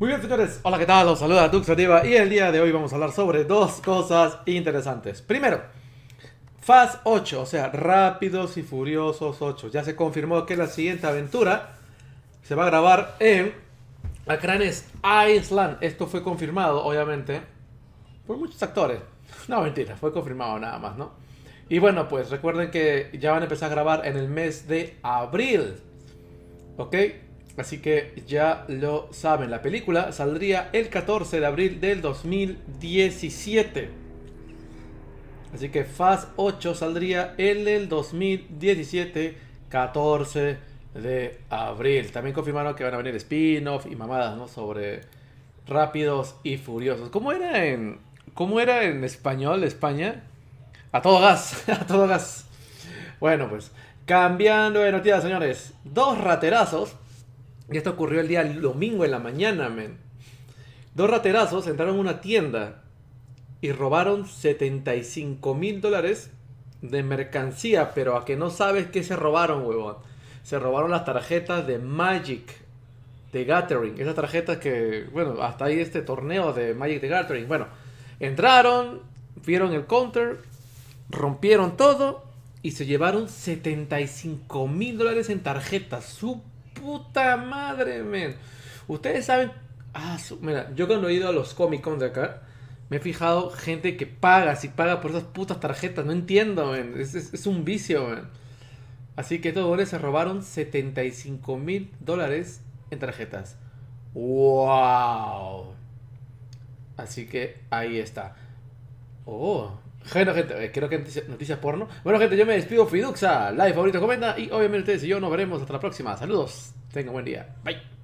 Muy bien señores, hola qué tal, los saluda Duxativa y el día de hoy vamos a hablar sobre dos cosas interesantes. Primero, Fast 8, o sea, Rápidos y Furiosos 8. Ya se confirmó que la siguiente aventura se va a grabar en Acranes Island. Esto fue confirmado, obviamente, por muchos actores. No, mentira, fue confirmado nada más, ¿no? Y bueno, pues recuerden que ya van a empezar a grabar en el mes de abril. ¿Ok? Así que ya lo saben, la película saldría el 14 de abril del 2017. Así que Fast 8 saldría el el 2017, 14 de abril. También confirmaron que van a venir spin-off y mamadas, ¿no? Sobre rápidos y furiosos. ¿Cómo era en, cómo era en español España? A todo gas, a todo gas. Bueno, pues cambiando de noticias, señores. Dos raterazos y esto ocurrió el día domingo en la mañana, men. Dos raterazos entraron a una tienda y robaron 75 mil dólares de mercancía, pero a que no sabes qué se robaron, huevón. Se robaron las tarjetas de Magic, de Gathering. Esas tarjetas que, bueno, hasta ahí este torneo de Magic de Gathering. Bueno, entraron, vieron el counter, rompieron todo y se llevaron 75 mil dólares en tarjetas. súper puta madre, men. Ustedes saben. Ah, mira, yo cuando he ido a los Comic Con de acá, me he fijado gente que paga, si paga por esas putas tarjetas. No entiendo, Es, un vicio, Así que estos dólares se robaron 75 mil dólares en tarjetas. ¡Wow! Así que ahí está. Oh, bueno, gente, eh, creo que noticias porno. Bueno, gente, yo me despido. Fiduxa, like, favorito, comenta. Y obviamente ustedes y yo nos veremos hasta la próxima. Saludos. Tengan buen día. Bye.